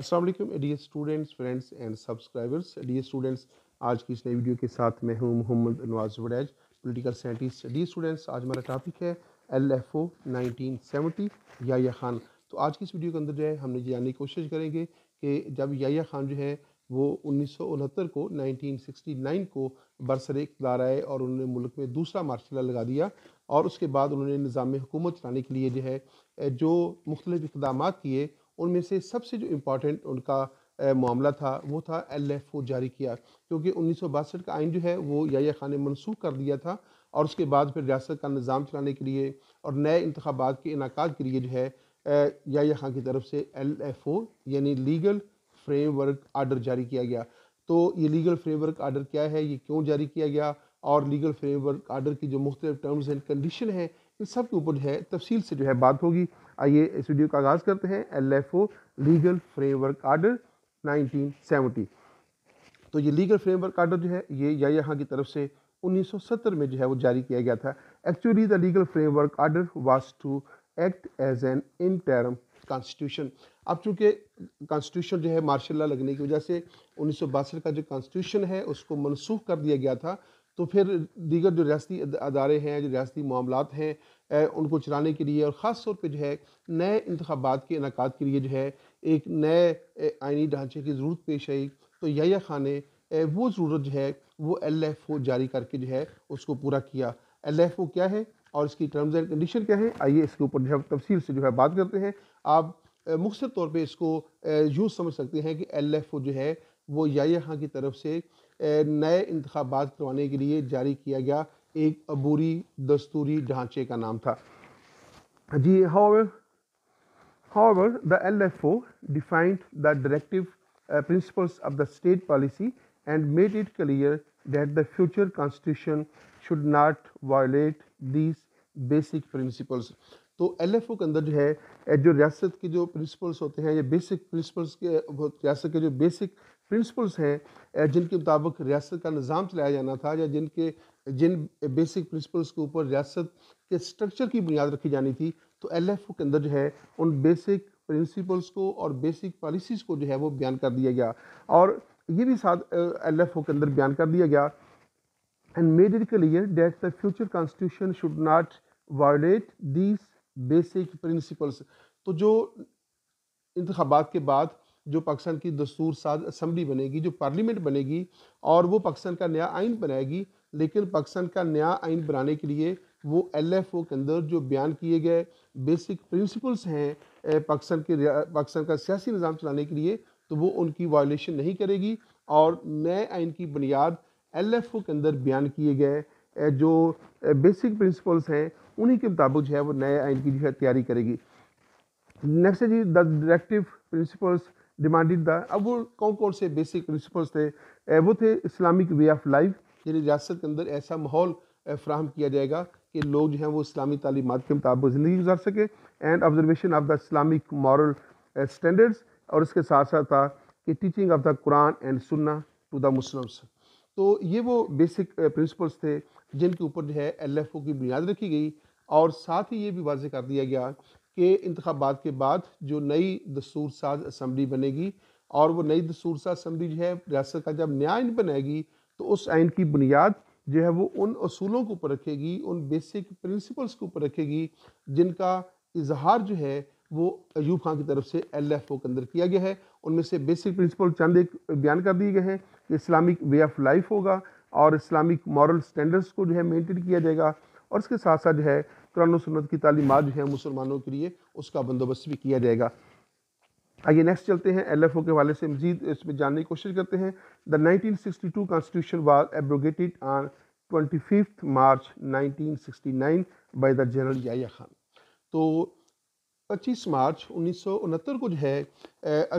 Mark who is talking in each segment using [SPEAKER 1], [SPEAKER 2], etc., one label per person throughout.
[SPEAKER 1] Aslam dear students friends and subscribers dear students आज की इस नई वीडियो के साथ मैं हूं मोहम्मद नवाज वडैज पोलिटिकल साइंटिस्ट डी स्टूडेंट्स आज हमारा टॉपिक है L F O nineteen seventy Yahya Khan तो आज की इस वीडियो के अंदर जो है हमने ये जानने की कोशिश करेंगे कि जब याया खान जो है वो उन्नीस सौ उनहत्तर को नाइनटीन सिक्सटी नाइन को बरसर इकदार आए और उन्होंने मुल्क में दूसरा मार्शला लगा दिया और उसके बाद उन्होंने निज़ाम हुकूमत चलाने के लिए जो है जो मुख्तलिफ़ इकदाम किए उनमें से सबसे जो इम्पोर्टेंट उनका मामला था वो था एल एफ ओ जारी किया क्योंकि उन्नीस सौ बासठ का आइन जो है वो या खान ने मनसूख कर दिया था और उसके बाद फिर रियासत का निज़ाम चलाने के लिए और नए इंतबात के इनका के लिए जो है या खान की तरफ से एल एफ ओ यानी लीगल फ्रेमवर्क आर्डर जारी किया गया तो ये लीगल फ्रेमवर्क आर्डर क्या है ये क्यों जारी किया गया और लीगल फ्रेमवर्क आर्डर की जो मुख्तलिफ टर्म्स एंड कंडीशन हैं इन सब के ऊपर जो है तफसील से जो है बात होगी आइए इस वीडियो का आगाज़ करते हैं एलएफओ लीगल फ्रेमवर्क आर्डर 1970 तो ये लीगल फ्रेमवर्क आर्डर जो है ये या यहाँ की तरफ से 1970 में जो है वो जारी किया गया था actually the legal framework order was to act as an interim constitution अब चूँकि कॉन्स्टिट्यूशन जो है मार्शल लॉ लगने की वजह से उन्नीस का जो कॉन्स्टिट्यूशन है उसको मनसूख कर दिया गया था तो फिर दीगर जो रियाती अदारे हैं जो रियाती मामला हैं उनको चलाने के लिए और ख़ास तौर पर जो है नए इंतबात के इनका के लिए जो है एक नए आइनी ढांचे की ज़रूरत पेश आई तो या खान ने वो ज़रूरत जो है वो एल एफ ओ जारी करके जो है उसको पूरा किया एल एफ ओ क्या है और इसकी टर्म्स एंड कंडीशन क्या है आइए इसके ऊपर जो है तफसील से जो है बात करते हैं आप मुख्तर तौर पर इसको यूज समझ सकते हैं कि एल एफ ओ जो है वो या खां की तरफ से नए इंतबात करवाने के लिए जारी किया गया एक अबूरी दस्तूरी ढांचे का नाम था जी however however the L F O defined the directive principles of the state policy and made it clear that the future constitution should not violate these basic principles तो एल एफ ओ के अंदर जो है जो रियासत के जो principles होते हैं या बेसिक प्रिंसिपल्स के रियासत के जो बेसिक प्रिंसिपल्स हैं जिनके मुताबिक रियासत का निज़ाम चलाया जाना था या जिनके जिन बेसिक प्रिंसिपल्स के ऊपर रियासत के स्ट्रक्चर की बुनियाद रखी जानी थी तो एल एफ के अंदर जो है उन बेसिक प्रिंसिपल्स को और बेसिक पॉलिसीज़ को जो है वो बयान कर दिया गया और ये भी साथ एल एफ ओ के अंदर बयान कर दिया गया and made it clear that the future constitution should not violate these basic principles तो जो इंतबात के बाद जो पाकिस्तान की दस्तूर साज असम्बली बनेगी जो पार्लियामेंट बनेगी और वो पाकिस्तान का नया आइन बनाएगी लेकिन पाकिस्तान का नया आइन बनाने के लिए वो एल एफ ओ के अंदर जो बयान किए गए बेसिक प्रिंसिपल्स हैं पाकिस्तान के पाकिस्तान का सियासी निज़ाम चलाने के लिए तो वो उनकी वायलेशन नहीं करेगी और नए आइन की बुनियाद एल एफ ओ के अंदर बयान किए गए जो बेसिक प्रिंसिपल्स हैं उन्हीं के मुताबिक जो है वो नए आइन की जो है तैयारी करेगी नेक्स्ट है जी द डायरेक्टिव प्रिंसिपल्स डिमांडिंग था अब वो कौन कौन से बेसिक प्रिंसिपल्स थे वो थे इस्लामिक वे ऑफ लाइफ यानी रियासत के अंदर ऐसा माहौल फ्राहम किया जाएगा कि लोग जो हैं वो इस्लामी तालीमत के मुताबिक ज़िंदगी गुजार सकें and observation of the Islamic moral standards और इसके साथ साथ था कि teaching of the Quran and Sunnah to the Muslims तो ये वो बेसिक प्रिंसिपल्स थे जिनके ऊपर जो है एल एफ ओ की बुनियाद रखी गई और साथ ही ये भी वाजे कर दिया गया के इंतबात के बाद जो नई दसूर साज असम्बली बनेगी और वो नई दसूर साज असम्बली जो है रियासत का जब नया आइन बनाएगी तो उस आइन की बुनियाद जो है वो उन असूलों के ऊपर रखेगी उन बेसिक प्रिंसिपल्स के ऊपर रखेगी जिनका इजहार जो है वो अयूब खान की तरफ से एल एफ ओ के अंदर किया गया है उनमें से बेसिक प्रिंसिपल चंद एक बयान कर दिए गए हैं कि इस्लामिक वे ऑफ लाइफ होगा और इस्लामिक मॉरल स्टैंडर्ड्स को जो है मेनटेन किया जाएगा और इसके साथ साथ जो है कुरान सुन्नत की तालीमत जो है मुसलमानों के लिए उसका बंदोबस्त भी किया जाएगा आइए नेक्स्ट चलते हैं एल एफ ओ के वाले से मजीद इसमें जानने की कोशिश करते हैं the nineteen sixty two constitution was abrogated on twenty fifth March nineteen sixty nine by the general Yahya Khan तो पच्चीस मार्च उन्नीस सौ उनहत्तर को जो है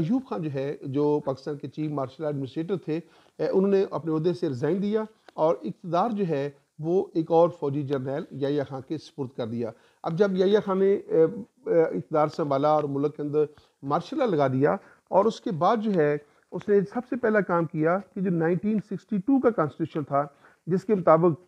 [SPEAKER 1] अयूब खान जो है जो पाकिस्तान के चीफ मार्शल एडमिनिस्ट्रेटर थे उन्होंने अपने अहदे से रिज़ाइन दिया और इकतदार जो है वो एक और फौजी जनरल या खां के सपुर्द कर दिया अब जब या खां ने इकदार संभाला और मुल्क के अंदर मार्शल लगा दिया और उसके बाद जो है उसने सबसे पहला काम किया कि जो 1962 का कॉन्स्टिट्यूशन था जिसके मुताबिक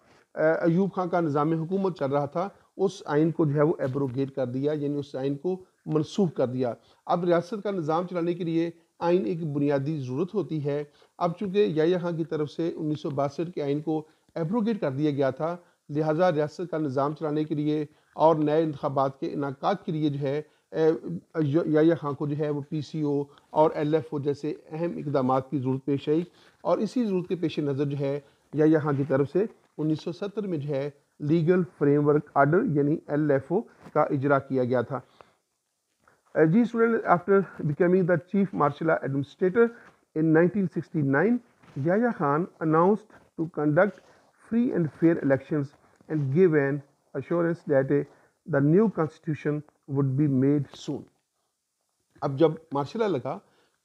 [SPEAKER 1] अयूब खां का निज़ाम हुकूमत चल रहा था उस आइन को जो है वो एब्रोगेट कर दिया यानी उस आइन को मनसूख कर दिया अब रियासत का निज़ाम चलाने के लिए आइन एक बुनियादी ज़रूरत होती है अब चूँकि या खां की तरफ से उन्नीस के आइन को एब्रोगेट कर दिया गया था लिहाजा रियासत का निज़ाम चलाने के लिए और नए इंतबात के इनका के लिए जो है या खां को जो है वो पी सी ओ और एल एफ ओ जैसे अहम इकदाम की ज़रूरत पेश आई और इसी ज़रूरत के पेश नज़र जो है या खां की तरफ से उन्नीस सौ सत्तर में जो है लीगल फ्रेमवर्क आर्डर यानी एल एफ ओ का इजरा किया गया था जी student after becoming the chief martial administrator in nineteen nine Yahya Khan announced to conduct free and fair elections and give an assurance that a, eh, the new constitution would be made soon. अब जब martial law लगा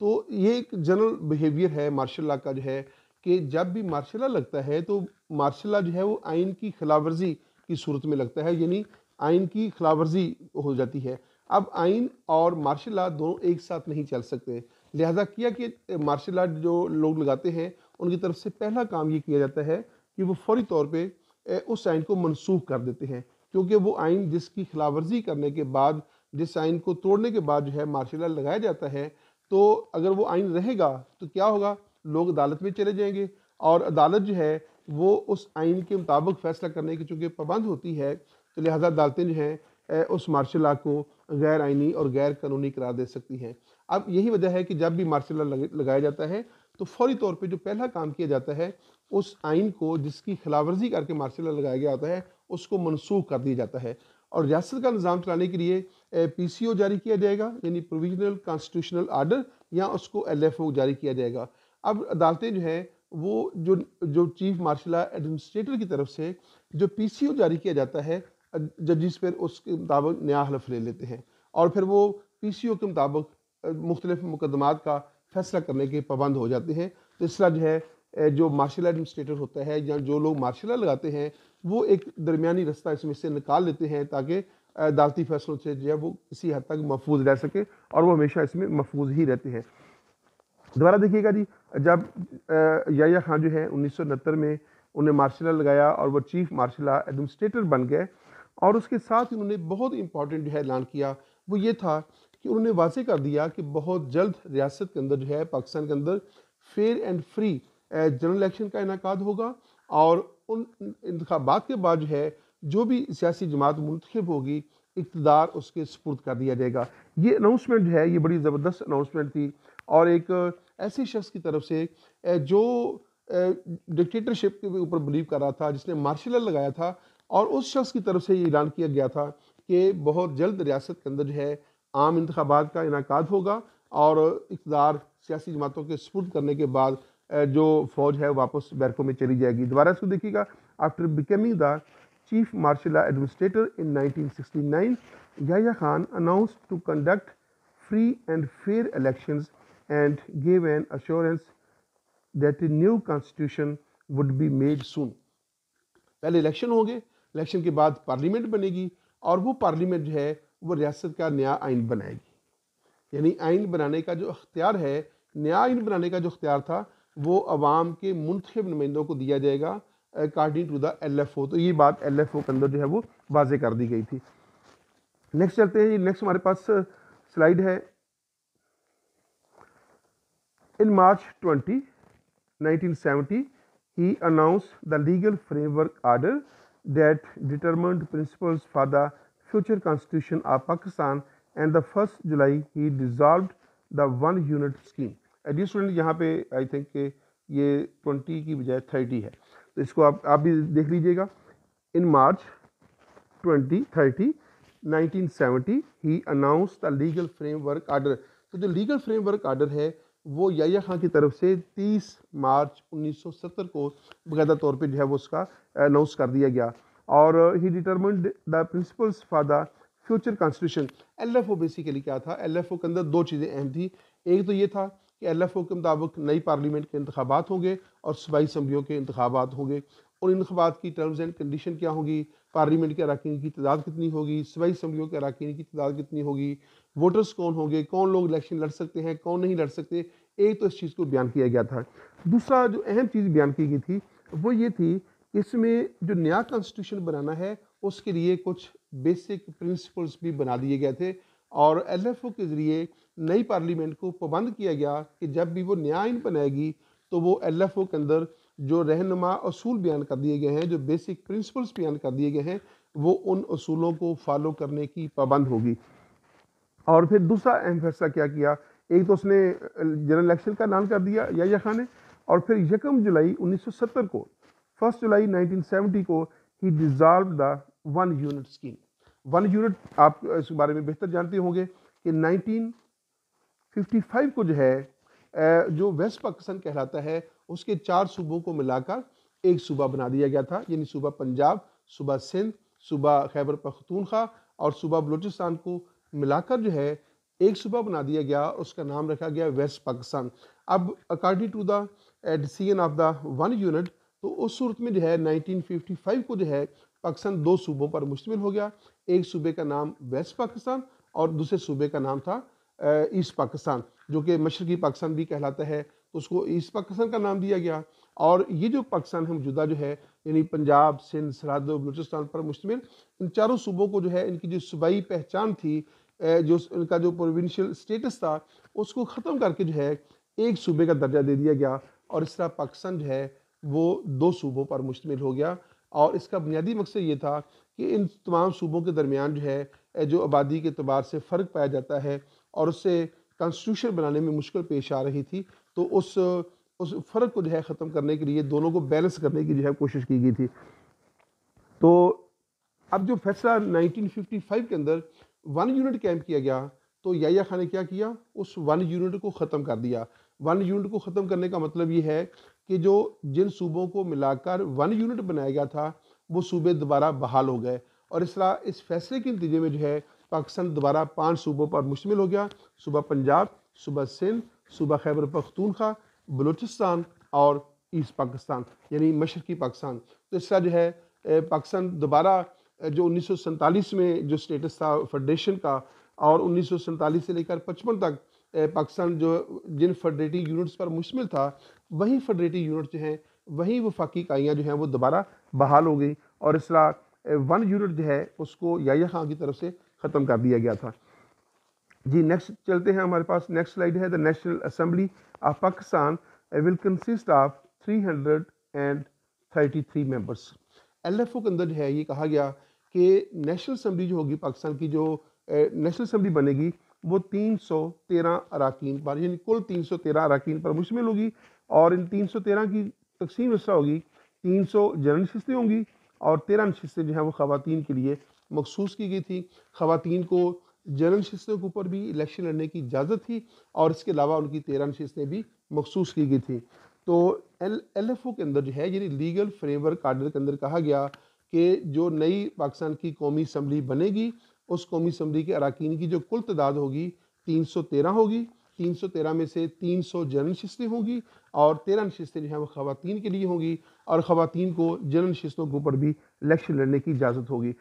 [SPEAKER 1] तो ये एक general behaviour है martial law का जो है कि जब भी मार्शल लॉ लगता है तो मार्शल लॉ जो है वो आइन की खिलाफवर्जी की सूरत में लगता है यानी आइन की खिलाफवर्जी हो जाती है अब आइन और मार्शल लॉ दोनों एक साथ नहीं चल सकते लिहाजा किया कि मार्शल आर्ट जो लोग लगाते हैं उनकी तरफ से पहला काम ये किया जाता है कि वो फौरी तौर पर उस आइन को मनसूख कर देते हैं क्योंकि वो आइन जिसकी खिलाफ वर्जी करने के बाद जिस आइन को तोड़ने के बाद जो है मार्शल लगाया जाता है तो अगर वो आइन रहेगा तो क्या होगा लोग अदालत में चले जाएंगे और अदालत जो है वो उस आइन के मुताबिक फैसला करने की चूँकि पाबंद होती है तो लिहाजा अदालतें जो हैं उस मार्शल लॉ को गैर आइनी और गैर कानूनी करार दे सकती हैं अब यही वजह है कि जब भी मार्शल लॉ लगाया जाता है तो फौरी तौर पर जो पहला काम किया जाता है उस आइन को जिसकी खिलाफवर्जी करके मार्शल लगाया गया होता है उसको मनसूख कर दिया जाता है और रियासत का निज़ाम चलाने के लिए पी सी ओ जारी किया जाएगा यानी प्रोविजनल कॉन्स्टिट्यूशनल आर्डर या उसको एल एफ ओ जारी किया जाएगा अब अदालतें जो हैं वो जो जो चीफ मार्शल एडमिनिस्ट्रेटर की तरफ से जो पी सी ओ जारी किया जाता है जजिस पर उसके मुताबिक नया हलफ ले लेते हैं और फिर वो पी सी ओ के मुताबिक मुख्तलिफ मुकदमात का फैसला करने के पाबंद हो जाते हैं सिलसिला जो है जो मार्शल एडमिनिस्ट्रेटर होता है या जो लोग मार्शल लगाते हैं वो एक दरमियानी रास्ता इसमें से निकाल लेते हैं ताकि अदालती फैसलों से जो है वो किसी हद तक महफूज रह सके और वो हमेशा इसमें महफूज ही रहते हैं दोबारा देखिएगा जी जब याया खान जो है उन्नीस में उन्हें मार्शल लगाया और वो चीफ मार्शल एडमिनिस्ट्रेटर बन गए और उसके साथ ही उन्होंने बहुत इंपॉर्टेंट जो है ऐलान किया वो ये था कि उन्होंने वाजे कर दिया कि बहुत जल्द रियासत के अंदर जो है पाकिस्तान के अंदर fair and free general election का इनका होगा और उन इंतबात के बाद जो है जो भी सियासी जमात मुंतखब होगी इकतदार उसके सपुर्द कर दिया जाएगा ये अनाउंसमेंट है ये बड़ी ज़बरदस्त अनाउंसमेंट थी और एक ऐसे शख्स की तरफ से जो डिक्टेटरशिप के ऊपर बिलीव कर रहा था जिसने मार्शल लगाया था और उस शख्स की तरफ से ये ऐलान किया गया था कि बहुत जल्द रियासत के अंदर जो है आम इंतबात का इनका होगा और इकतदार सियासी जमातों के सपुर्द करने के बाद जो फौज है वापस बैरकों में चली जाएगी दोबारा इसको देखिएगा after becoming the chief martial administrator in 1969 Yahya Khan announce to conduct free and fair elections and give an assurance that new constitution would be made soon पहले इलेक्शन होंगे इलेक्शन के बाद पार्लियामेंट बनेगी और वो पार्लियामेंट जो है वो रियासत का नया आइन बनाएगी यानी आइन बनाने का जो अख्तियार है नया आइन बनाने का जो अख्तियार था वो अवाम के मुंतब नुमाइंदों को दिया जाएगा according to the L F O तो ये बात एल एफ ओ के अंदर जो है वो वाजे कर दी गई थी नेक्स्ट चलते हैं जी नेक्स्ट हमारे पास स्लाइड है in March twenty nineteen seventy he announce the legal framework order that determined principles for the future constitution of Pakistan and the first July he dissolve the one unit scheme dear student यहाँ पे I think ये twenty की बजाय thirty है तो इसको आप आप भी देख लीजिएगा in March twenty thirty nineteen seventy he announce the legal framework order तो जो लीगल फ्रेमवर्क आर्डर है वो याया खान की तरफ से 30 मार्च 1970 को बाकायदा तौर पे जो है वो उसका अनाउंस कर दिया गया और he determined the principles for the future constitution L F O basically क्या था एल एफ ओ के अंदर दो चीज़ें अहम थी एक तो ये था कि एल एफ ओ के मुताबिक नई पार्लियामेंट के इंतबात होंगे और सूबाई असम्बलियों के इंतबात होंगे उन इंतबात की टर्म्स एंड कंडीशन क्या होंगी पार्लियामेंट के अरकान की तादाद कितनी होगी सूबाई असम्बलियों के अरकान की तादाद कितनी होगी वोटर्स कौन होंगे कौन लोग इलेक्शन लड़ सकते हैं कौन नहीं लड़ सकते एक तो इस चीज़ को बयान किया गया था दूसरा जो अहम चीज़ बयान की गई थी वो ये थी इसमें जो नया कॉन्स्टिट्यूशन बनाना है उसके लिए कुछ बेसिक प्रिंसिपल्स भी बना दिए गए थे और एल एफ ओ के ज़रिए नई पार्लियामेंट को पाबंद किया गया कि जब भी वो नया आइन बनाएगी तो वो एल एफ ओ के अंदर जो रहनमा असूल बयान कर दिए गए हैं जो बेसिक प्रिंसिपल्स बयान कर दिए गए हैं वो उन असूलों को फॉलो करने की पाबंद होगी और फिर दूसरा अहम फैसला क्या किया एक तो उसने जनरल इलेक्शन का ऐलान कर दिया या खान ने और फिर यकम जुलाई 1970 को फर्स्ट जुलाई 1970 को he dissolve the one unit scheme one unit आप इस बारे में बेहतर जानते होंगे कि नाइनटीन 55 को जो है जो वेस्ट पाकिस्तान कहलाता है उसके चार सूबों को मिलाकर एक सूबा बना दिया गया था यानी सूबा पंजाब सूबा सिंध सूबा खैबर पखतूनखा और सूबा बलूचिस्तान को मिलाकर जो है एक सूबा बना दिया गया उसका नाम रखा गया वेस्ट पाकिस्तान अब according to the decision of the one unit तो उस सूरत में जो है 1955 को जो है पाकिस्तान दो सूबों पर मुश्तमिल हो गया एक सूबे का नाम वेस्ट पाकिस्तान और दूसरे सूबे का नाम था ईस्ट पाकिस्तान जो कि मशरकी पाकिस्तान भी कहलाता है तो उसको ईस्ट पाकिस्तान का नाम दिया गया और ये जो पाकिस्तान है मौजूदा जो है यानी पंजाब सिंध सरहद बलूचिस्तान पर मुश्तमिल इन चारों सूबों को जो है इनकी जो सूबाई पहचान थी जो इनका जो प्रोविंशियल स्टेटस था उसको ख़त्म करके जो है एक सूबे का दर्जा दे दिया गया और इस तरह पाकिस्तान जो है वो दो सूबों पर मुश्तमिल हो गया और इसका बुनियादी मकसद ये था कि इन तमाम सूबों के दरमियान जो है जो आबादी के अतबार से फ़र्क पाया जाता है और उससे कॉन्स्टिट्यूशन बनाने में मुश्किल पेश आ रही थी तो उस उस फ़र्क को जो है ख़त्म करने के लिए दोनों को बैलेंस करने की जो है कोशिश की गई थी तो अब जो फैसला 1955 के अंदर वन यूनिट कैम्प किया गया तो याया खान ने क्या किया उस वन यूनिट को ख़त्म कर दिया वन यूनिट को ख़त्म करने का मतलब ये है कि जो जिन सूबों को मिलाकर वन यूनिट बनाया गया था वो सूबे दोबारा बहाल हो गए और इस इस फैसले के नतीजे में जो है पाकिस्तान तो दोबारा पांच सूबों पर मुश्तमिल हो गया सूबा पंजाब सूबा सिंध सूबा खैबर पख्तूनखा बलूचिस्तान और ईस्ट पाकिस्तान यानी मशरकी पाकिस्तान तो इसका जो है पाकिस्तान दोबारा जो उन्नीस में जो स्टेटस था फेडरेशन का और उन्नीस से लेकर पचपन तक पाकिस्तान जो जिन फेडरेटिव यूनिट्स पर मुश्तमिल था वही फेडरेटिव यूनिट जो हैं वही वफाकी इकाइयाँ जो हैं वो दोबारा बहाल हो गई और इसला वन यूनिट जो है उसको याया खां की तरफ से ख़त्म कर दिया गया था जी नेक्स्ट चलते हैं हमारे पास नेक्स्ट स्लाइड है the national assembly of Pakistan will consist of three hundred and thirty three members L F O के अंदर है ये कहा गया कि नेशनल असम्बली जो होगी पाकिस्तान की जो नेशनल असम्बली बनेगी वो तीन सौ तेरह अरकान पर यानी कुल तीन सौ तेरह अरकान पर मुश्तमिल होगी और इन तीन सौ तेरह की तकसीम हिस्सा होगी तीन सौ जनरल नशस्तें होंगी और तेरह नशस्तें जो हैं वो ख़वान के लिए मखसूस की गई थी खातन को जनरल नशस्तों के ऊपर भी इलेक्शन लड़ने की इजाज़त थी और इसके अलावा उनकी तेरह नशस्तें भी मखसूस की गई थी तो एल एल एफ ओ के अंदर जो है यानी लीगल फ्रेमवर्क आर्डर के अंदर कहा गया कि जो नई पाकिस्तान की कौमी असम्बली बनेगी उस कौमी असम्बली के अरकान की जो कुल तादाद होगी तीन सौ तेरह होगी तीन सौ तेरह में से तीन सौ जनरल नशस्तें होंगी और तेरह नशस्तें जो हैं वो खातन के लिए होंगी और ख़वान को जनरल नशस्तों के ऊपर भी इलेक्शन लड़ने की इजाज़त होगी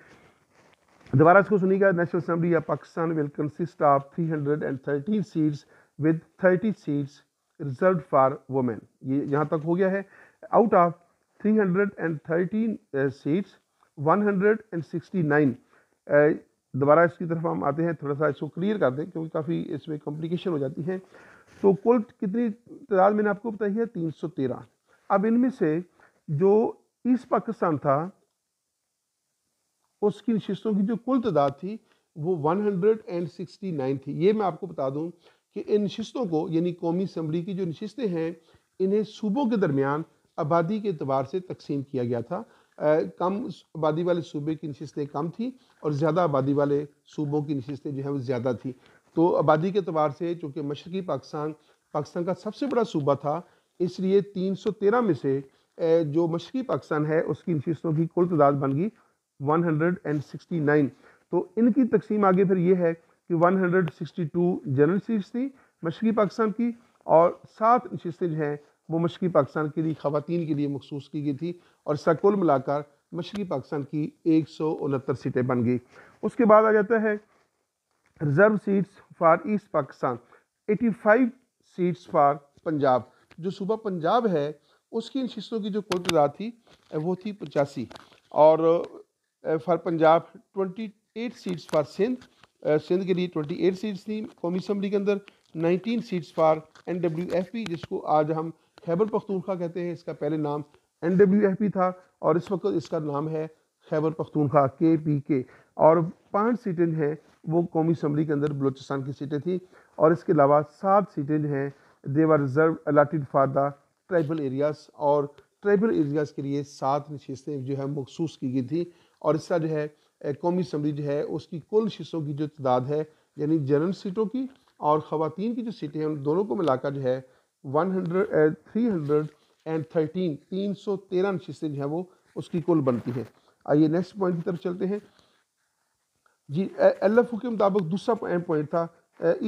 [SPEAKER 1] दोबारा इसको सुनिएगा नेशनल असम्बली या Pakistan will consist of 313 seats with 30 seats reserve for women ये यहाँ तक हो गया है आउट ऑफ 313 सीट्स 169 दोबारा इसकी तरफ हम आते हैं थोड़ा सा इसको क्लियर कर दें क्योंकि काफ़ी इसमें कॉम्प्लिकेशन हो जाती है तो कुल कितनी तादाद मैंने आपको बताई है तेरह अब इनमें से जो ईस्ट पाकिस्तान था उसकी नशस्तों की जो कुल तादाद थी वो 169 थी ये मैं आपको बता दूं कि इन नशस्तों को यानी कौमी असम्बली की जो नशस्तें हैं इन्हें सूबों के दरमियान आबादी के अतबार से तकसीम किया गया था आ, कम आबादी वाले सूबे की नशस्तें कम थी और ज़्यादा आबादी वाले सूबों की नशस्तें जो हैं वो ज़्यादा थी तो आबादी के अतबार से चूँकि मशरक़ी पाकिस्तान पाकिस्तान का सबसे बड़ा सूबा था इसलिए तीन सौ तेरह में से जो मशरक़ी पाकिस्तान है उसकी नशस्तों की कुल तादाद बन गई 169 तो इनकी तकसीम आगे फिर ये है कि 162 जनरल सीट्स थी मशरक़ी पाकिस्तान की और सात नशस्तें जो हैं वो मशरक़ी पाकिस्तान के लिए खातन के लिए मखसूस की गई थी और इसका कुल मिलाकर मशरक़ी पाकिस्तान की एक सौ उनहत्तर सीटें बन गई उसके बाद आ जाता है reserve seats for east Pakistan 85 seats for Punjab जो सूबा पंजाब है उसकी नशस्तों की जो कुल तदाद थी वो थी पचासी और for Punjab twenty eight seats for Sindh Sindh के लिए ट्वेंटी एट सीट्स थी कौमी असम्बली के अंदर nineteen seats for N W F P जिसको आज हम खैबर पख्तूनखा कहते हैं इसका पहले नाम एन डब्ल्यू एफ पी था और इस वक्त इसका नाम है खैबर पख्तूनखा के पी के और पाँच सीटें हैं वो कौमी असम्बली के अंदर बलोचिस्तान की सीटें थी और इसके अलावा सात सीटें हैं they were reserve allotted for the tribal areas और ट्राइबल एरियाज़ के लिए सात नशस्तें जो है मखसूस की गई थी और इसका जो है कौमी असम्बली जो है उसकी कुल शीशों की जो तादाद है यानी जनरल सीटों की और ख़वान की जो सीटें हैं उन दोनों को मिलाकर जो है one hundred three hundred and thirteen तीन सौ तेरह नशीसें जो हैं वो उसकी कुल बनती है आइए नेक्स्ट पॉइंट की तरफ चलते हैं जी एल एफ के मुताबिक दूसरा पॉइंट था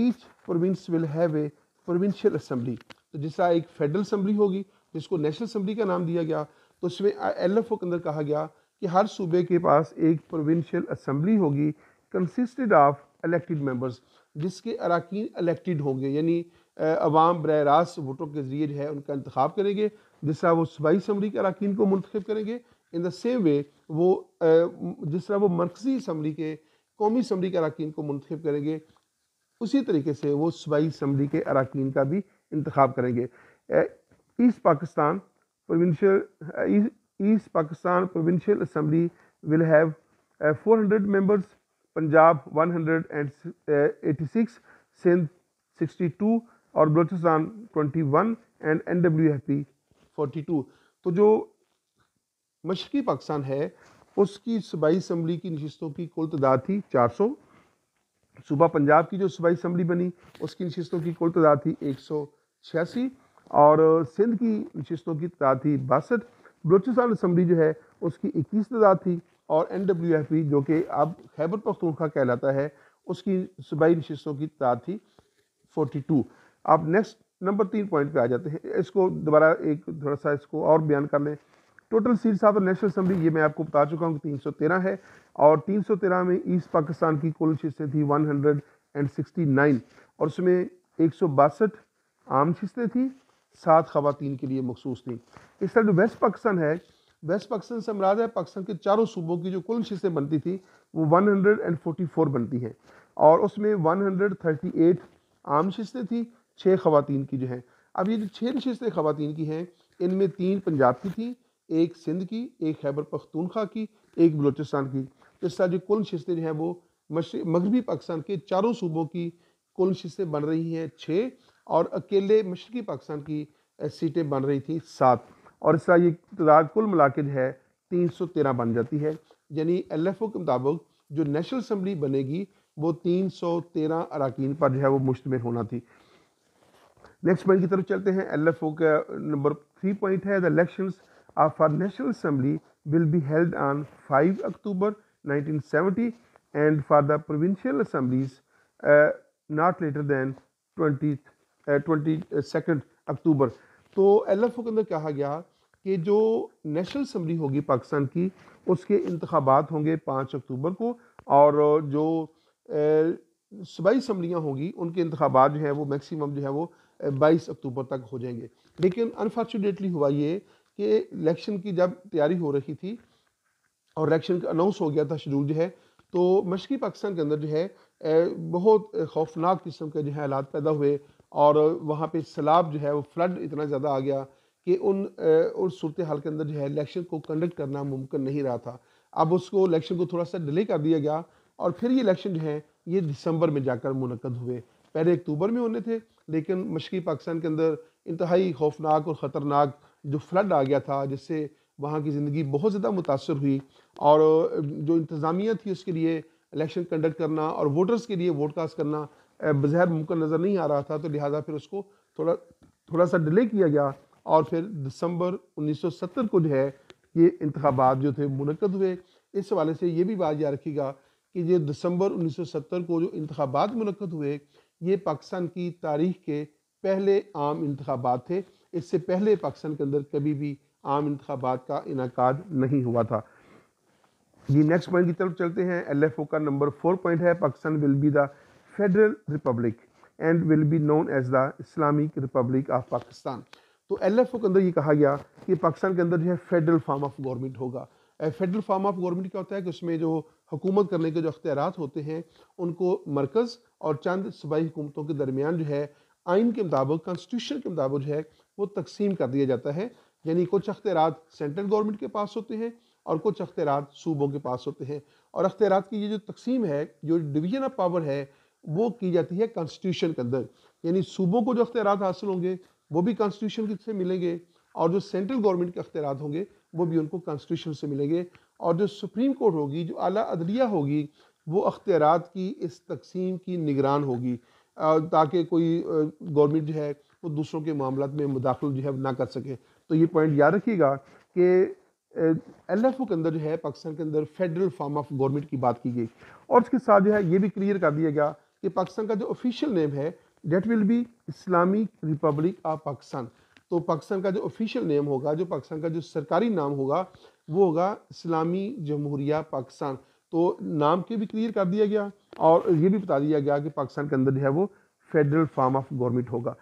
[SPEAKER 1] each province will have a provincial assembly तो जिसका एक फेडरल असम्बली होगी जिसको नेशनल असम्बली का नाम दिया गया तो उसमें एल एफ ओ के अंदर कहा गया कि हर सूबे के पास एक प्रोविंशियल असम्बली होगी कंसिस्टेड ऑफ इलेक्टेड मेंबर्स जिसके अरकान इलेक्टेड होंगे यानी अवाम बर रास्त वोटों के ज़रिए जो है उनका इंतखब करेंगे जिस तरह वो सूबाई इसम्बली के अरकान को मंतखब करेंगे इन द सेम वे वो जिस तरह वो मरकज़ी इसम्बली के कौमी इसम्बली के अरकान को मंतखब करेंगे उसी तरीके से वो सूबाई इसम्बली के अरकान का भी इंतखब करेंगे east Pakistan provincial East Pakistan Provincial Assembly will have uh, 400 members, Punjab 186, Sindh 62 और Balochistan 21 and N W F P forty two तो जो मशरकी पाकिस्तान है उसकी सूबाई असम्बली की नशस्तों की कुल तादाद थी चार सौ सूबा पंजाब की जो सूबाई असम्बली बनी उसकी नशस्तों की कुल तादाद थी एक सौ छियासी और सिंध की नशस्तों की तादाद थी बासठ बलोचिस्तान असम्बली जो है उसकी इक्कीस तदाद थी और एन डब्ल्यू एफ पी जो कि अब खैबर पख्तूनखा कहलाता है उसकी सूबाई नशस्तों की तादाद थी फोर्टी टू आप नेक्स्ट नंबर तीन पॉइंट पे आ जाते हैं इसको दोबारा एक थोड़ा सा इसको और बयान कर लें total seats of national assembly ये मैं आपको बता चुका हूँ कि तीन सौ तेरह है और तीन सौ तेरह में ईस्ट पाकिस्तान की कुल शीशें थी one hundred and sixty nine और उसमें एक सौ बासठ आम शीशें थी सात खातन के लिए मखसूस थी इस तरह जो वेस्ट पाकिस्तान है वेस्ट पाकिस्तान से मराद है पाकिस्तान के चारों सूबों की जो कुल नशस्तें बनती थी वो 144 बनती हैं और उसमें 138 आम नशस्तें थी छः खातन की जो हैं अब ये जो छः नशस्तें खातन की हैं इनमें तीन पंजाब की थी एक सिंध की एक खैबर पख्तूनखा की एक बलूचिस्तान की तो इस तरह जो कुल नशस्तें जो हैं वो मगरबी पाकिस्तान के चारों सूबों की कुल नशस्तें बन रही हैं छः और अकेले मशरकी पाकिस्तान की सीटें बन रही थी सात और इस तरह ये तदाद कुल मिला के जो है तीन सौ तेरह बन जाती है यानी एल एफ ओ के मुताबिक जो नेशनल असम्बली बनेगी वो तीन सौ तेरह अरकान पर जो है वो मुश्तमिल होना थी नेक्स्ट पॉइंट की तरफ चलते हैं एल एफ ओ का नंबर थ्री पॉइंट है the election of our national assembly will be held on five October nineteen seventy and for the provincial assemblies not later than twenty twenty second October तो L F O के अंदर कहा गया कि जो national assembly होगी पाकिस्तान की उसके इंतबात होंगे पाँच अक्टूबर को और जो सूबाई असम्बलियाँ होंगी उनके इंतबात जो हैं वो मैक्सिमम जो है वो बाईस अक्टूबर तक हो जाएंगे लेकिन अनफॉर्चुनेटली हुआ ये कि इलेक्शन की जब तैयारी हो रही थी और इलेक्शन अनाउंस हो गया था शेड्यूल जो है तो मशरक़ी पाकिस्तान के अंदर जो है बहुत खौफनाक किस्म के जो है हालात पैदा हुए और वहाँ पे सैलाब जो है वो फ्लड इतना ज़्यादा आ गया कि उन उस सूरत हाल के अंदर जो है इलेक्शन को कंडक्ट करना मुमकिन नहीं रहा था अब उसको इलेक्शन को थोड़ा सा डिले कर दिया गया और फिर ये इलेक्शन जो है ये दिसंबर में जाकर मुनद हुए पहले अक्टूबर में होने थे लेकिन मशरक़ी पाकिस्तान के अंदर इंतहाई खौफनाक और ख़तरनाक जो फ्लड आ गया था जिससे वहाँ की ज़िंदगी बहुत ज़्यादा मुतासर हुई और जो इंतज़ामिया थी उसके लिए इलेक्शन कंडक्ट करना और वोटर्स के लिए वोट कास्ट करना बज़हर मुमकिन नज़र नहीं आ रहा था तो लिहाजा फिर उसको थोड़ा थोड़ा सा डिले किया गया और फिर दिसंबर 1970 को जो है ये इंतबात जो थे मनकद हुए इस हवाले से ये भी बात याद रखिएगा कि ये दिसंबर 1970 को जो इंतबात मनकद हुए ये पाकिस्तान की तारीख के पहले आम इंतबात थे इससे पहले पाकिस्तान के अंदर कभी भी आम इंतबात का इनका नहीं हुआ था जी नेक्स्ट पॉइंट की तरफ चलते हैं एल एफ ओ का नंबर फोर पॉइंट है Pakistan will be the federal republic and will be known as the Islamic republic of Pakistan तो एल एफ ओ के अंदर ये कहा गया कि पाकिस्तान के अंदर जो है फेडरल फार्म ऑफ गवर्नमेंट होगा फेडरल फार्म ऑफ गवर्नमेंट क्या होता है कि उसमें जो हुकूमत करने के जो अख्तियार होते हैं उनको मरकज़ और चंद सूबाई हुकूमतों के दरमियान जो है आइन के मुताबिक कॉन्स्टिट्यूशन के मुताबिक जो है वो तकसीम कर दिया जाता है यानी कुछ अख्तियार सेंट्रल गवर्नमेंट के पास होते हैं और कुछ अख्तियार सूबों के पास होते हैं और अख्तियार की ये जो तकसीम है जो डिवीज़न ऑफ पावर है वो की जाती है कॉन्स्टिट्यूशन के अंदर यानी सूबों को जो अख्तियार हासिल होंगे वो भी कॉन्स्टिट्यूशन से मिलेंगे और जो सेंट्रल गवर्नमेंट के अख्तियार होंगे वो भी उनको कॉन्स्टिट्यूशन से मिलेंगे और जो सुप्रीम कोर्ट होगी जो अला अदलिया होगी वो अख्तियार की इस तकसीम की निगरान होगी ताकि कोई गवर्नमेंट जो है वो दूसरों के मामला में मुदाखल जो है ना कर सके तो ये पॉइंट याद रखिएगा कि एल एफ ओ के अंदर जो है पाकिस्तान के अंदर फेडरल फॉर्म ऑफ गवर्नमेंट की बात की गई और उसके साथ जो है ये भी क्लियर कर दिया गया कि पाकिस्तान का जो ऑफिशियल नेम है that will be Islamic republic of Pakistan तो पाकिस्तान का जो ऑफिशियल नेम होगा जो पाकिस्तान का जो सरकारी नाम होगा वो होगा इस्लामी जमहूरिया पाकिस्तान तो नाम के भी क्लियर कर दिया गया और ये भी बता दिया गया कि पाकिस्तान के अंदर जो है वो फेडरल फॉर्म ऑफ गवर्नमेंट होगा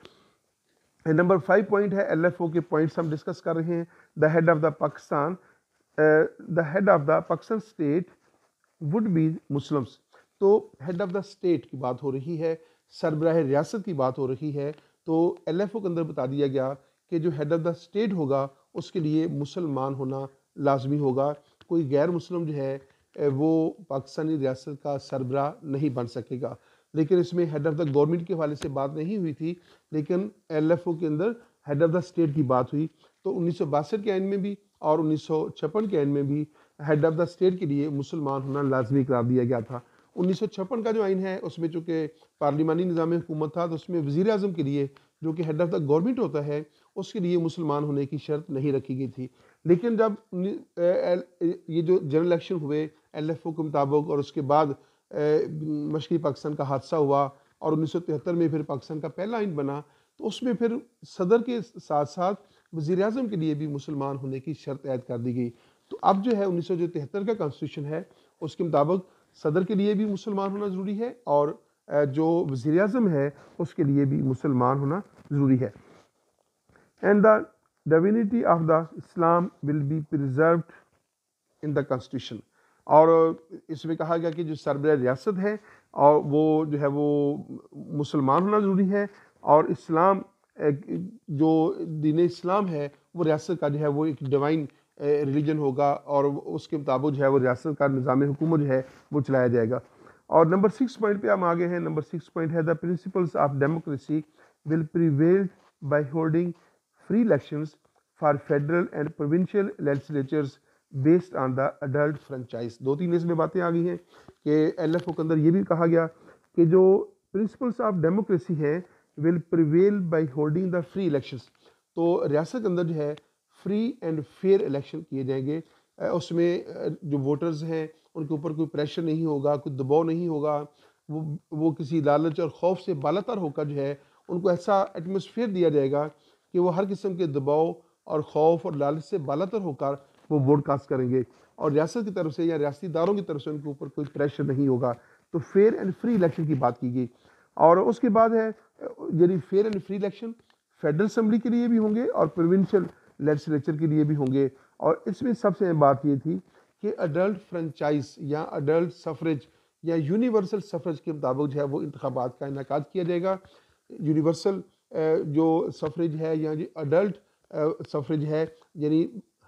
[SPEAKER 1] नंबर फाइव पॉइंट है एल एफ ओ के पॉइंट्स हम डिस्कस कर रहे हैं the head of the Pakistan the head of the Pakistan state would be Muslims तो हेड ऑफ़ द स्टेट की बात हो रही है सरबराह रियासत की बात हो रही है तो एल एफ ओ के अंदर बता दिया गया कि जो हेड ऑफ़ द स्टेट होगा उसके लिए मुसलमान होना लाजमी होगा कोई गैर मुस्लिम जो है वो पाकिस्तानी रियासत का सरबरा नहीं बन सकेगा लेकिन इसमें हेड ऑफ़ द गवर्नमेंट के हवाले से बात नहीं हुई थी लेकिन एल एफ ओ के अंदर हेड ऑफ़ द स्टेट की बात हुई तो उन्नीस सौ बासठ के आइन में भी और उन्नीस सौ छप्पन के आइन में भी हेड ऑफ़ द स्टेट के लिए मुसलमान होना लाजमी करार दिया गया था उन्नीस का जो आइन है उसमें चूँकि पार्लिमानी निज़ाम हुकूमत था तो उसमें वज़ी अजम के लिए जो कि हेड ऑफ़ द गवर्नमेंट होता है उसके लिए मुसलमान होने की शर्त नहीं रखी गई थी लेकिन जब ये जो जनरल इलेक्शन हुए एल एफ ओ के मुताबिक और उसके बाद मशरक़ी पाकिस्तान का हादसा हुआ और उन्नीस सौ तिहत्तर में फिर पाकिस्तान का पहला आइन बना तो उसमें फिर सदर के साथ साथ वज़ी अजम के लिए भी मुसलमान होने की शर्त ऐद कर दी गई तो अब जो है उन्नीस सौ जो तिहत्तर का कॉन्स्टिट्यूशन है उसके मुताबिक सदर के लिए भी मुसलमान होना ज़रूरी है और जो वज़ी अजम है उसके लिए भी मुसलमान होना ज़रूरी है and the divinity of the Islam will be preserve in the constitution और इसमें कहा गया कि जो सरबरा रियासत है और वो जो है वो मुसलमान होना ज़रूरी है और इस्लाम जो दीन इस्लाम है वो रियासत का जो है वो एक डिवाइन रिलीजन होगा और उसके मुताबिक जो है वो रियासत का निज़ाम हुकूमत जो है वो चलाया जाएगा और नंबर सिक्स पॉइंट पे हम आगे हैं नंबर सिक्स पॉइंट है the principles of democracy will prevail by holding free elections for federal and provincial legislatures based on the adult franchise दो तीन इसमें बातें आ गई हैं कि एल एफ ओ के अंदर ये भी कहा गया कि जो प्रिंसिपल्स ऑफ डेमोक्रेसी हैं will prevail by holding the free election तो रियासत के अंदर जो है फ्री एंड फेयर इलेक्शन किए जाएंगे उसमें जो वोटर्स हैं उनके ऊपर कोई प्रेशर नहीं होगा कोई दबाव नहीं होगा वो वो किसी लालच और खौफ से बालातर होकर जो है उनको ऐसा एटमोसफियर दिया जाएगा कि वो हर किस्म के दबाव और खौफ और लालच से बालातर होकर वो वोट कास्ट करेंगे और रियासत की तरफ से या दारों की तरफ से उनके ऊपर कोई प्रेशर नहीं होगा तो फेयर एंड फ्री इलेक्शन की बात की गई और उसके बाद है यानी fair and free election federal assembly के लिए भी होंगे और प्रोविंशल लेजिस्लेचर के लिए भी होंगे और इसमें सबसे अहम बात ये थी कि अडल्ट फ्रेंचाइज या अडल्ट सफरेज या यूनिवर्सल सफरेज के मुताबिक जो है वो इंतबात का इनका किया जाएगा यूनिवर्सल जो सफरेज है या जो अडल्ट सफरेज है यानी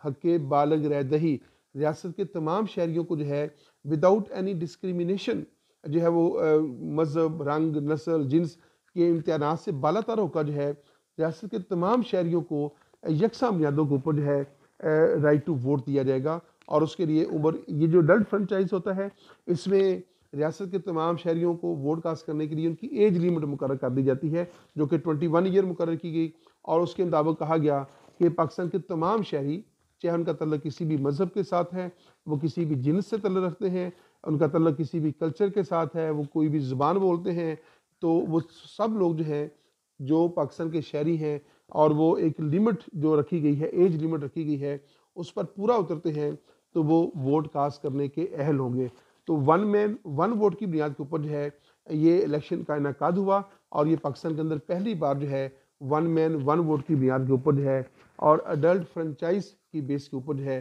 [SPEAKER 1] हक बालग दही रियासत के तमाम शहरीों को जो है विदाउट एनी डिस्क्रिमिनेशन जो है वो मज़हब रंग नस्ल जिन्स के इम्तहान से बाला तार होकर जो है रियासत के तमाम शहरीों को यकसा मियादों के ऊपर जो है राइट टू वोट दिया जाएगा और उसके लिए उम्र ये जो डल्ट फ्रेंचाइज होता है इसमें रियासत के तमाम शहरीों को वोट कास्ट करने के लिए उनकी एज लिमिट मुकर कर दी जाती है जो कि ट्वेंटी वन ईयर मुकर की गई और उसके मुताबिक कहा गया कि पाकिस्तान के तमाम शहरी चाहे उनका तल्ल किसी भी मज़हब के साथ है वो किसी भी जिनस से तल्ल रखते हैं उनका तल्ल किसी भी कल्चर के साथ है वो कोई भी ज़ुबान बोलते हैं तो वो सब लोग जो हैं जो पाकिस्तान के शहरी हैं और वो एक लिमिट जो रखी गई है एज लिमिट रखी गई है उस पर पूरा उतरते हैं तो वो वोट कास्ट करने के अहल होंगे तो वन मैन वन वोट की बुनियाद के ऊपर जो है ये इलेक्शन का इनका हुआ और ये पाकिस्तान के अंदर पहली बार जो है वन मैन वन वोट की बुनियाद के ऊपर जो है और अडल्ट फ्रेंचाइज की बेस के ऊपर जो है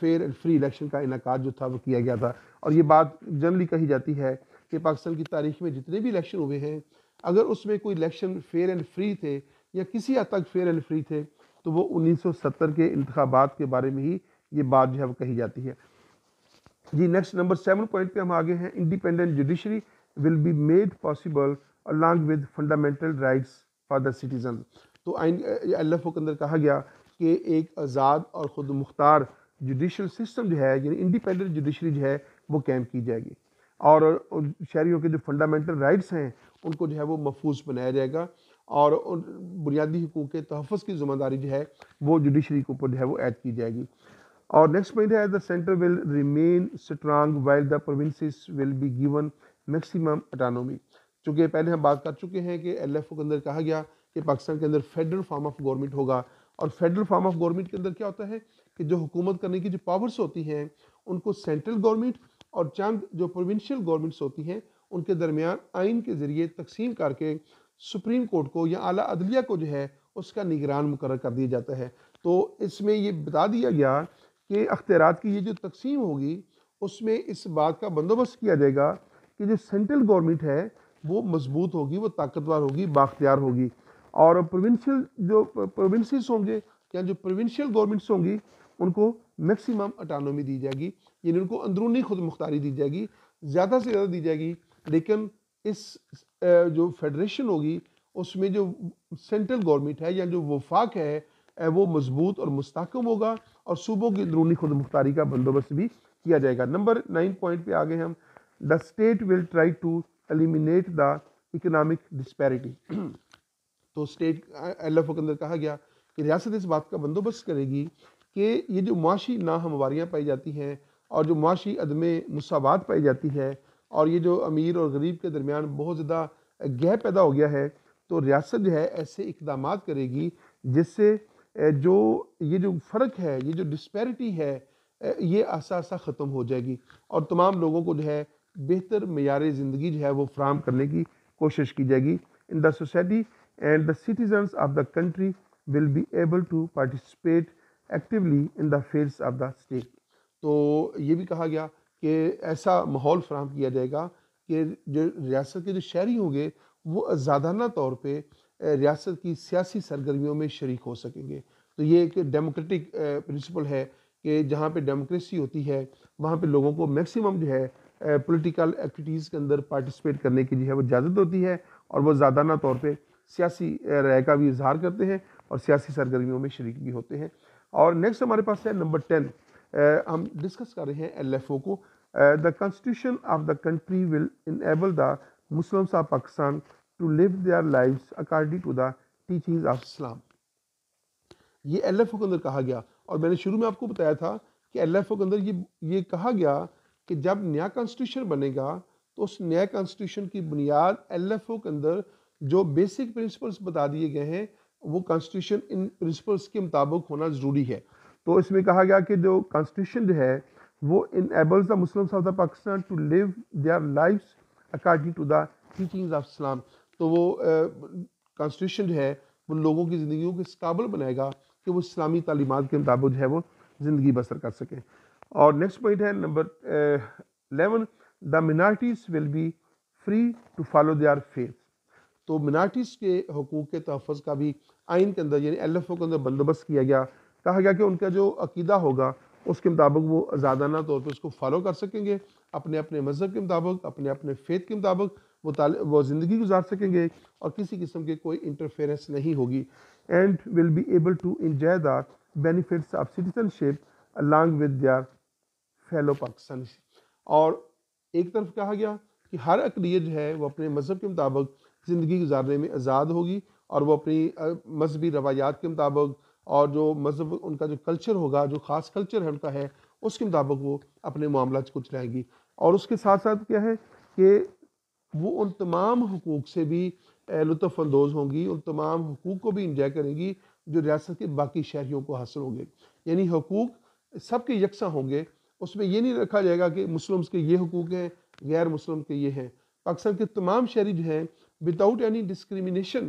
[SPEAKER 1] फेयर एंड फ्री इलेक्शन का इनका जो था वो किया गया था और ये बात जनरली कही जाती है कि पाकिस्तान की तारीख में जितने भी इलेक्शन हुए हैं अगर उसमें कोई इलेक्शन फेयर एंड फ्री थे या किसी हद तक फेयर एंड फ्री थे तो वो 1970 के इंतबात के बारे में ही ये बात जो है वो कही जाती है जी नेक्स्ट नंबर सेवन पॉइंट पे हम आगे हैं independent judiciary will be made possible along with fundamental rights for the citizen तो अल्लाह के अंदर कहा गया कि एक आज़ाद और ख़ुद मुख्तार जुडिशल सिस्टम जो है यानी इंडिपेंडेंट जुडिशरी जो है वो कैम्प की जाएगी और शहरीों के जो फंडामेंटल राइट्स हैं उनको जो है वो महफूज बनाया जाएगा और उन बुनियादी हकूक़ के तहफ़ की जिम्मेदारी जो है वो जुडिशरी के ऊपर जो है वो ऐड की जाएगी और नेक्स्ट पॉइंट है the centre will remain strong while the provinces will be given maximum autonomy चूँकि पहले हम बात कर चुके हैं कि एल एफ ओ के अंदर कहा गया कि पाकिस्तान के अंदर फेडरल फार्म ऑफ गवर्नमेंट होगा और फेडरल फार्म ऑफ गवर्नमेंट के अंदर क्या होता है कि जो हुकूमत करने की जो पावर्स होती हैं उनको सेंट्रल गवर्नमेंट और चंद जो प्रोविंशियल गवर्नमेंट्स होती हैं उनके दरमियान आइन के ज़रिए तकसीम करके सुप्रीम कोर्ट को या अला अदलिया को जो है उसका निगरान मुकर कर दिया जाता है तो इसमें ये बता दिया गया कि अख्तियार की ये जो तकसीम होगी उसमें इस बात का बंदोबस्त किया जाएगा कि जो सेंट्रल गवर्नमेंट है वो मजबूत होगी वो ताकतवर होगी बाख्तियार होगी और प्रोविंशियल जो प्रोविंसेस होंगे या जो प्रोविंशियल गवर्नमेंट्स होंगी उनको मैक्सिमम अटानोमी दी जाएगी यानी उनको अंदरूनी खुद मुख्तारी दी जाएगी ज़्यादा से ज़्यादा दी जाएगी लेकिन इस जो फेडरेशन होगी उसमें जो सेंट्रल गवर्नमेंट है या जो वफाक है वो मजबूत और मुस्तकम होगा और सूबों की अंदरूनी खुद मुख्तारी का बंदोबस्त भी किया जाएगा नंबर नाइन पॉइंट पर आगे हम the state will try to eliminate the economic disparity तो स्टेट एल एफ के अंदर कहा गया कि रियासत इस बात का बंदोबस्त करेगी कि ये जो मुआशी नाहमवारियाँ पाई जाती हैं और जो मुआशी अदम मसावत पाई जाती है और ये जो अमीर और गरीब के दरमियान बहुत ज़्यादा गह पैदा हो गया है तो रियासत जो है ऐसे इकदाम करेगी जिससे जो ये जो फ़र्क है ये जो डिस्पैरिटी है ये आसा आसा ख़त्म हो जाएगी और तमाम लोगों को जो है बेहतर मैार ज़िंदगी जो है वो फ्राहम करने की कोशिश की जाएगी in the society and the citizens of the country will be able to participate actively in the affairs of the state तो ये भी कहा गया कि ऐसा माहौल फ्राहम किया जाएगा कि जो रियासत के जो शहरी होंगे वो ज़्यादाना तौर पर रियासत की सियासी सरगर्मियों में शरीक हो सकेंगे तो ये एक डेमोक्रेटिक प्रिंसिपल है कि जहाँ पर डेमोक्रेसी होती है वहाँ पर लोगों को मैक्सिमम जो है पोलिटिकल एक्टिविटीज़ के अंदर पार्टिसपेट करने की जो है वो इजाज़त होती है और वह ज़्यादाना तौर पर सियासी राय का भी इजहार करते हैं और सियासी सरगर्मियों में शरीक भी होते हैं और नेक्स्ट हमारे पास है नंबर टेन हम डिस्कस कर रहे हैं एल को the constitution of the country will enable the Muslims of Pakistan to live their life according to the teachings of Islam ये एल के अंदर कहा गया और मैंने शुरू में आपको बताया था कि एल के अंदर ये ये कहा गया कि जब नया कॉन्स्टिट्यूशन बनेगा तो उस नया कॉन्स्टिट्यूशन की बुनियाद एल के अंदर जो बेसिक प्रिंसिपल्स बता दिए गए हैं वो कॉन्स्टिट्यूशन इन प्रिंसिपल्स के मुताबिक होना ज़रूरी है तो इसमें कहा गया कि जो कॉन्स्टिट्यूशन है वो enables the Muslim the Pakistan to live their life according to the teachings of Islam तो वो कॉन्स्टिट्यूशन है वो लोगों की ज़िंदगी को इस काबिल बनाएगा कि वो इस्लामी तालीमत के मुताबिक जो है वो ज़िंदगी बसर कर सकें और नेक्स्ट पॉइंट है number eleven the minorities will be free to follow their faith तो मिनार्टीज के हकूक़ के तहफ़ का भी आइन के अंदर यानी एल एफ ओ के अंदर बंदोबस्त किया गया कहा गया कि उनका जो अकीदा होगा उसके मुताबिक वो आज़ादाना तौर पर उसको फॉलो कर सकेंगे अपने अपने मज़हब के मुताबिक अपने अपने फेथ के मुताबिक वो वो ज़िंदगी गुजार सकेंगे और किसी किस्म के कोई इंटरफेरेंस नहीं होगी and will be able to enjoy the benefits of citizenship along with their fellow Pakistani और एक तरफ कहा गया कि हर अकलीत जो है वो अपने मज़हब के मुताबिक ज़िंदगी गुजारने में आज़ाद होगी और वो अपनी मजहबी रवायात के मुताबिक और जो मजहब उनका जो कल्चर होगा जो ख़ास कल्चर है उनका है उसके मुताबिक वो अपने मामला को चलाएंगी और उसके साथ साथ क्या है कि वो उन तमाम हकूक़ से भी लुफानंदोज़ होंगी उन तमाम हकूक़ को भी इंजॉय करेंगी जो रियासत के बाकी शहरीों को हासिल होंगे यानी हकूक़ सबके यकसा होंगे उसमें ये नहीं रखा जाएगा कि मुस्लिम्स के ये हकूक़ हैं गैर मुस्लिम के ये हैं पाकिस्तान के तमाम शहरी जो हैं विदाउट एनी डिस्क्रिमिनेशन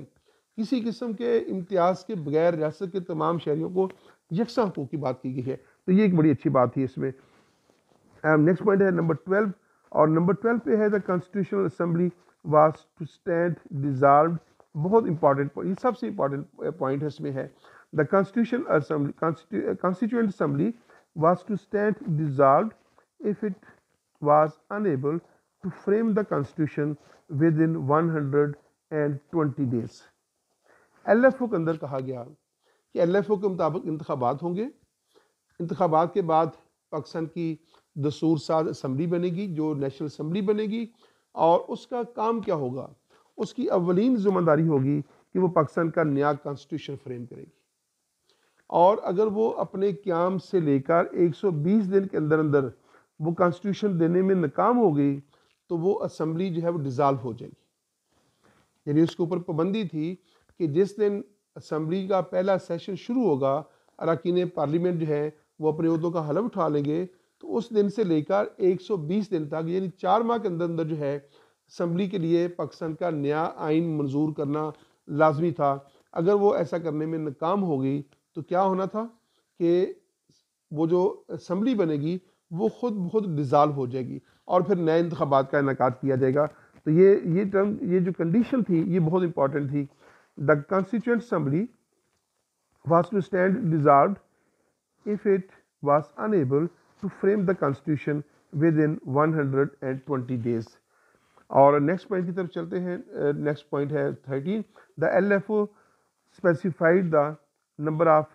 [SPEAKER 1] किसी किस्म के इम्तियाज़ के बगैर रियासत के तमाम शहरीों को यकसा हकूक़ की बात की गई है तो ये एक बड़ी अच्छी बात um, uh, है इसमें नेक्स्ट पॉइंट है नंबर ट्वेल्व और नंबर ट्वेल्व पे है the constitutional assembly was to stand dissolve बहुत इंपॉर्टेंट ये सबसे इंपॉर्टेंट पॉइंट इसमें है the constitution assembly constituent assembly was to stand dissolve if it was unable to frame the constitution within 120 days LFO के अंदर कहा गया कि एलएफओ के मुताबिक इंतबात होंगे इंतबात के बाद पाकिस्तान की दसूर साज असम्बली बनेगी जो नेशनल असम्बली बनेगी और उसका काम क्या होगा उसकी अवलिन जिम्मेदारी होगी कि वह पाकिस्तान का नया कॉन्स्टिट्यूशन फ्रेम करेगी और अगर वो अपने क्याम से लेकर 120 दिन के अंदर अंदर वो कॉन्स्टिट्यूशन देने में नाकाम हो गई तो वो असम्बली जो है वो डिज़ाल्व हो जाएगी यानी उसके ऊपर पाबंदी थी कि जिस दिन असम्बली का पहला सेशन शुरू होगा अरकान पार्लियामेंट जो है वो अपने उहदों का हलफ उठा लेंगे तो उस दिन से लेकर 120 दिन तक यानी चार माह के अंदर अंदर जो है असम्बली के लिए पाकिस्तान का नया आइन मंजूर करना लाजमी था अगर वो ऐसा करने में नाकाम हो गई तो क्या होना था कि वो जो असम्बली बनेगी वो खुद बहुत डिज़ाल्व हो जाएगी और फिर नए इंतबात का इनका किया जाएगा तो ये ये टर्म ये जो कंडीशन थी ये बहुत इंपॉर्टेंट थी the constituent assembly to stand if it stand unable to frame the constitution within one hundred and twenty days और नेक्स्ट पॉइंट की तरफ चलते हैं नेक्स्ट पॉइंट है thirteen the L F O specified the number of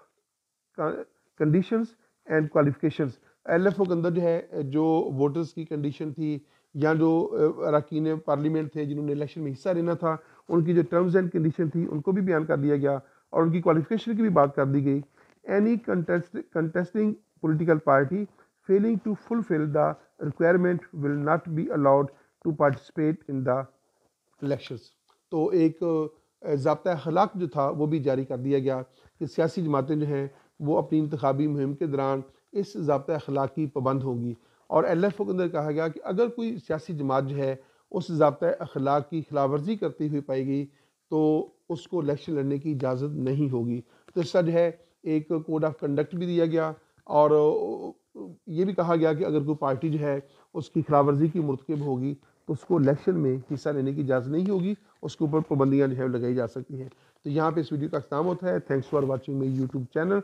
[SPEAKER 1] conditions and qualifications L F O के अंदर जो है जो वोटर्स की कंडीशन थी या जो अरकान पार्लियामेंट थे जिन्होंने इलेक्शन में हिस्सा लेना था उनकी जो टर्म्स एंड कंडीशन थी उनको भी बयान कर दिया गया और उनकी क्वालिफिकेशन की भी बात कर दी गई any contesting political party failing to fulfil the requirement will not be allowed to participate in the elections तो एक जबता हलाक जो था वो भी जारी कर दिया गया कि सियासी जमातें जो हैं वो अपनी इंतबी मुहिम के दौरान इस जबता अखलाकी पाबंद होगी और एल एफ ओ के अंदर कहा गया कि अगर कोई सियासी जमात जो है उस जबता अखलाक की खिलाफ वर्जी करती हुई पाई गई तो उसको इलेक्शन लड़ने की इजाज़त नहीं होगी तो जो है एक कोड ऑफ कंडक्ट भी दिया गया और ये भी कहा गया कि अगर कोई पार्टी जो है उसकी खिलाफ वर्जी की मरतकब होगी तो उसको इलेक्शन में हिस्सा लेने की इजाज़त नहीं होगी उसके ऊपर पाबंदियाँ जो है लगाई जा सकती हैं तो यहाँ पर इस वीडियो का अख्ताम होता है thanks for watching my YouTube channel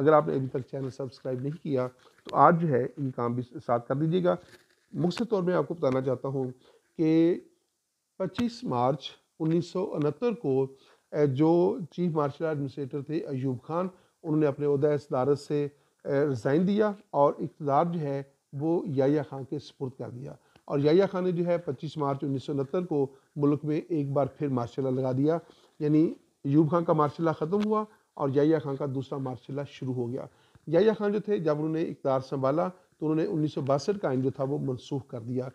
[SPEAKER 1] अगर आपने अभी तक चैनल सब्सक्राइब नहीं किया तो आज जो है ये काम भी साथ कर दीजिएगा मुख्य तौर में आपको बताना चाहता हूँ कि 25 मार्च उन्नीस को जो चीफ मार्शल एडमिनिस्ट्रेटर थे अयूब खान उन्होंने अपने उदय सदारत से रिज़ाइन दिया और इकतदार जो है वो याया खान के सपुर्द कर दिया और याया खान ने जो है 25 मार्च उन्नीस को मुल्क में एक बार फिर मार्शल लगा दिया यानी अयूब खान का मार्शल ख़त्म हुआ और याया खान का दूसरा मार्शला शुरू हो गया याया खान जो थे जब उन्होंने इकदार संभाला तो उन्होंने उन्नीस सौ बासठ का आइन जो था वो मनसूख कर दिया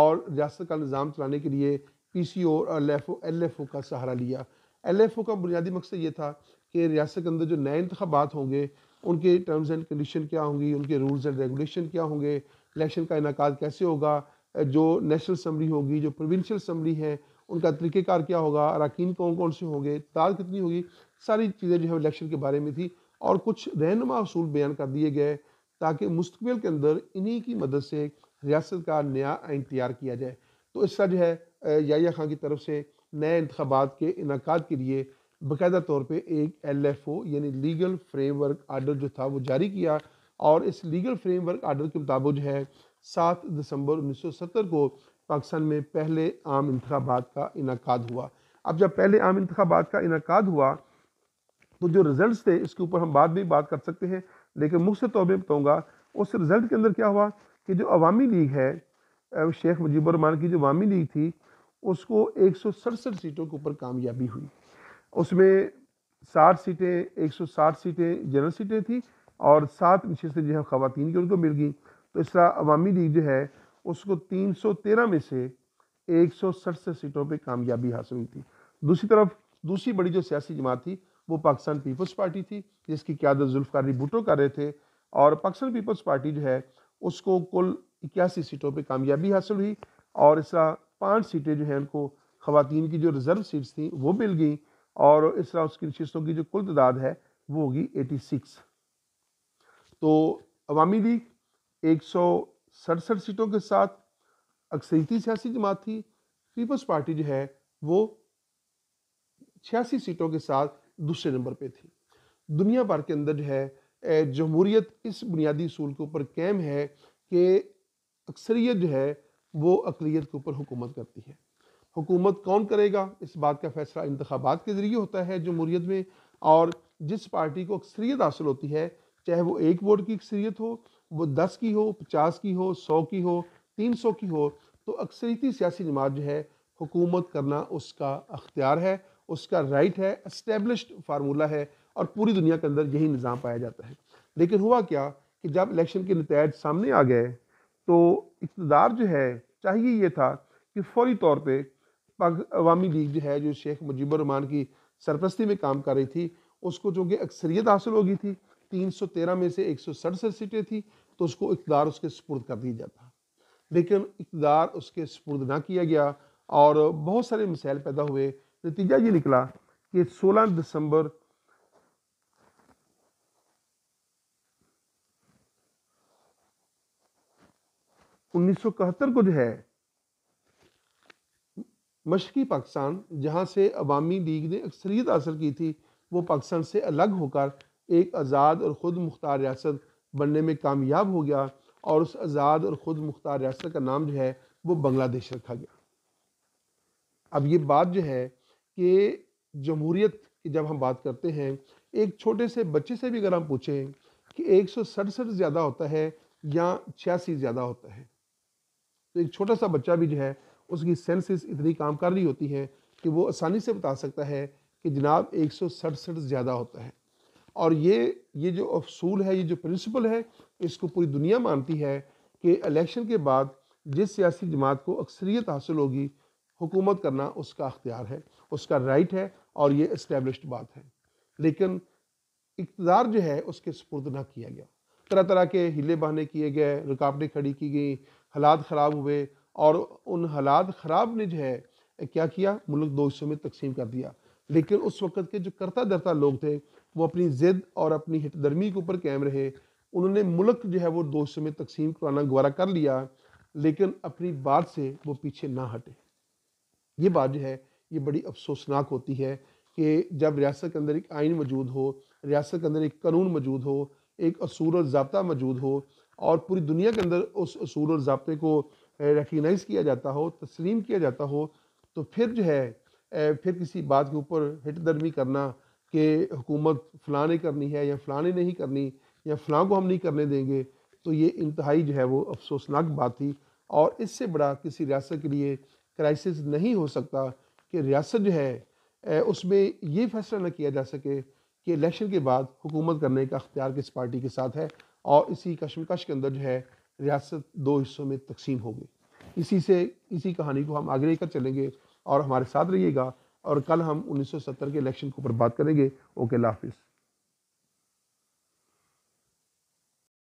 [SPEAKER 1] और रियासत का निज़ाम चलाने के लिए पी सी ओ और L F O L F O का सहारा लिया एल एफ ओ का बुनियादी मकसद ये था कि रियासत के अंदर जो नए इंतबात होंगे उनके टर्म्स एंड कंडीशन क्या होंगी उनके रूल्स एंड रेगुलेशन क्या होंगे इलेक्शन का इनका कैसे होगा जो नेशनल असम्बली होगी जो प्रोविंशियल असम्बली है उनका तरीक़ेकार क्या होगा अरकान कौन कौन से होंगे ताद कितनी होगी सारी चीज़ें जो है इलेक्शन के बारे में थी और कुछ रहनुमा असूल बयान कर दिए गए ताकि मुस्तबिल के अंदर इन्हीं की मदद से रियासत का नया आइन तैयार किया जाए तो इस तरह जो है या खां की तरफ से नए इंतबात के इनका के लिए बाकायदा तौर पर एक एल एफ ओ यानी लीगल फ्रेमवर्क आर्डर जो था वो जारी किया और इस लीगल फ्रेमवर्क आर्डर के मुताबिक जो है सात दिसंबर उन्नीस सौ सत्तर को पाकिस्तान में पहले आम इंतबात का इनका हुआ अब जब पहले आम इंतबात का इनका हुआ तो जो रिजल्ट्स थे इसके ऊपर हम बाद भी बात कर सकते हैं लेकिन मुख्य तौर पर बताऊँगा उस रिज़ल्ट के अंदर क्या हुआ कि जो अवामी लीग है शेख मुजीबरमान की जो अवामी लीग थी उसको एक सीटों के ऊपर कामयाबी हुई उसमें साठ सीटें 160 सीटें जनरल सीटें थी और सात नशस्तें जो है ख़वान की उनको मिल गई तो इस तरह अवामी लीग जो है उसको 313 में से एक सीटों पर कामयाबी हासिल हुई थी दूसरी तरफ दूसरी बड़ी जो सियासी जमात थी वो पाकिस्तान पीपल्स पार्टी थी जिसकी क्यादत जुल्फकारी भुटो कर रहे थे और पाकिस्तान पीपल्स पार्टी जो है उसको कुल इक्यासी सीटों पर कामयाबी हासिल हुई और इस तरह पाँच सीटें जो हैं उनको खुतिन की जो रिज़र्व सीट्स थी वो मिल गई और इस तरह उसकी नशस्तों की जो कुल तादाद है वो होगी एटी सिक्स तो अवामी लीग एक सौ सड़सठ सीटों के साथ अक्सरती सियासी जमात थी पीपल्स पार्टी जो है वो छियासी सीटों के साथ दूसरे नंबर पे थी दुनिया भर के अंदर जो है जमहूरीत इस बुनियादी असूल के ऊपर कैम है कि अक्सरियत जो है वो अकलीत के ऊपर हुकूमत करती है हुकूमत कौन करेगा इस बात का फैसला इंतबात के ज़रिए होता है जमहूरीत में और जिस पार्टी को अक्सरियत हासिल होती है चाहे वो एक वोट की अक्सरियत हो वो दस की हो पचास की हो सौ की हो तीन सौ की हो तो अक्सरीती सियासी जमात जो है हुकूमत करना उसका अख्तियार है उसका राइट है इस्टेब्लिश फार्मूला है और पूरी दुनिया के अंदर यही निज़ाम पाया जाता है लेकिन हुआ क्या कि जब इलेक्शन के नतज सामने आ गए तो इकतदार जो है चाहिए ये था कि फौरी तौर पर अवामी लीग जो है जो शेख मुजीबरमान की सरपरस्ती में काम कर रही थी उसको चूँकि अक्सरियत हासिल हो गई थी तीन सौ तेरह में से एक सौ सड़सठ सीटें थी तो उसको इकदार उसके सपुर्द कर दिया जाता लेकिन इकतदार उसके सपुर्द ना किया गया और बहुत सारे मसाइल पैदा हुए नतीजा ये निकला कि 16 दिसंबर उन्नीस को जो है मशकी पाकिस्तान जहां से अवामी लीग ने अक्सरियत हासिल की थी वो पाकिस्तान से अलग होकर एक आज़ाद और ख़ुद मुख्तार रियासत बनने में कामयाब हो गया और उस आज़ाद और ख़ुद मुख्तार रियासत का नाम जो है वो बांग्लादेश रखा गया अब ये बात जो है कि जमहूरीत की जब हम बात करते हैं एक छोटे से बच्चे से भी अगर हम पूछें कि एक सौ सड़सठ ज़्यादा होता है या छियासी ज़्यादा होता है तो एक छोटा सा बच्चा भी जो है उसकी सेंसेस इतनी काम कर रही होती है कि वो आसानी से बता सकता है कि जनाब एक सौ सड़सठ ज़्यादा होता है और ये ये जो अफसूल है ये जो प्रिंसिपल है इसको पूरी दुनिया मानती है कि इलेक्शन के बाद जिस सियासी जमात को अक्सरियत हासिल होगी हुकूमत करना उसका अख्तियार है उसका राइट है और ये इस्टेब्लिश बात है लेकिन इकतदार जो है उसके सपुर्द ना किया गया तरह तरह के हिले बहाने किए गए रुकावटें खड़ी की गई हालात ख़राब हुए और उन हालात ख़राब ने जो है क्या किया मुल्क दो हिस्सों में तकसीम कर दिया लेकिन उस वक्त के जो करता धरता लोग थे वो अपनी ज़िद और अपनी दर्मी के ऊपर कैम रहे उन्होंने मुल्क जो है वो दो हिस्सों में तकसीम कराना गुबारा कर लिया लेकिन अपनी बात से वो पीछे ना हटे ये बात जो है ये बड़ी अफसोसनाक होती है कि जब रियासत के अंदर एक आइन मौजूद हो रियासत के अंदर एक कानून मौजूद हो एक असूल और जबता मौजूद हो और पूरी दुनिया के अंदर उस असूल और जबते को रिकगनाइज़ किया जाता हो तस्लीम किया जाता हो तो फिर जो है फिर किसी बात के ऊपर हिट दर्मी करना कि हुकूमत फ़लाँ ने करनी है या फ़लाँ ने नहीं करनी या फ़लाँ को हम नहीं करने देंगे तो ये इंतहाई जो है वो अफसोसनाक बात थी और इससे बड़ा किसी रियासत के लिए क्राइसिस नहीं हो सकता कि रियासत जो है उसमें ये फैसला ना किया जा सके कि इलेक्शन के बाद हुकूमत करने का अख्तियार किस पार्टी के साथ है और इसी कश्मकश के अंदर जो है रियासत दो हिस्सों में तकसीम होगी इसी से इसी कहानी को हम आगे लेकर चलेंगे और हमारे साथ रहिएगा और कल हम 1970 के इलेक्शन के ऊपर बात करेंगे ओके लाफिज़